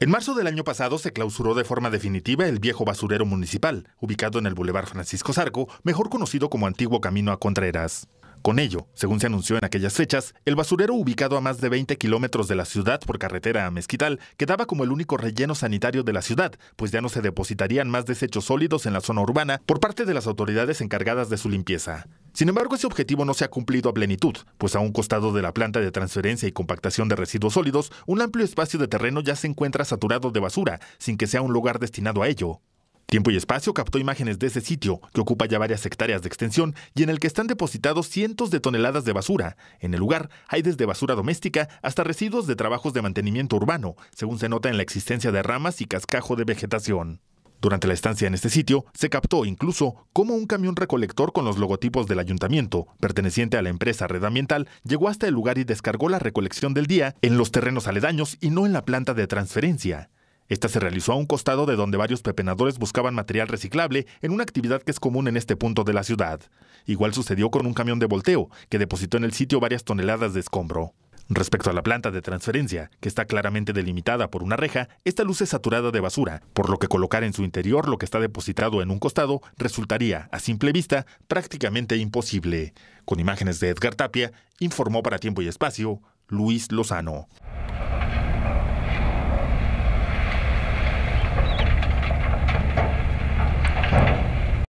En marzo del año pasado se clausuró de forma definitiva el viejo basurero municipal, ubicado en el Boulevard Francisco Zarco, mejor conocido como Antiguo Camino a Contreras. Con ello, según se anunció en aquellas fechas, el basurero ubicado a más de 20 kilómetros de la ciudad por carretera a Mezquital quedaba como el único relleno sanitario de la ciudad, pues ya no se depositarían más desechos sólidos en la zona urbana por parte de las autoridades encargadas de su limpieza. Sin embargo, ese objetivo no se ha cumplido a plenitud, pues a un costado de la planta de transferencia y compactación de residuos sólidos, un amplio espacio de terreno ya se encuentra saturado de basura, sin que sea un lugar destinado a ello. Tiempo y Espacio captó imágenes de ese sitio, que ocupa ya varias hectáreas de extensión y en el que están depositados cientos de toneladas de basura. En el lugar hay desde basura doméstica hasta residuos de trabajos de mantenimiento urbano, según se nota en la existencia de ramas y cascajo de vegetación. Durante la estancia en este sitio, se captó incluso cómo un camión recolector con los logotipos del ayuntamiento, perteneciente a la empresa Red Ambiental, llegó hasta el lugar y descargó la recolección del día en los terrenos aledaños y no en la planta de transferencia. Esta se realizó a un costado de donde varios pepenadores buscaban material reciclable en una actividad que es común en este punto de la ciudad. Igual sucedió con un camión de volteo, que depositó en el sitio varias toneladas de escombro. Respecto a la planta de transferencia, que está claramente delimitada por una reja, esta luz es saturada de basura, por lo que colocar en su interior lo que está depositado en un costado resultaría, a simple vista, prácticamente imposible. Con imágenes de Edgar Tapia, informó para Tiempo y Espacio Luis Lozano.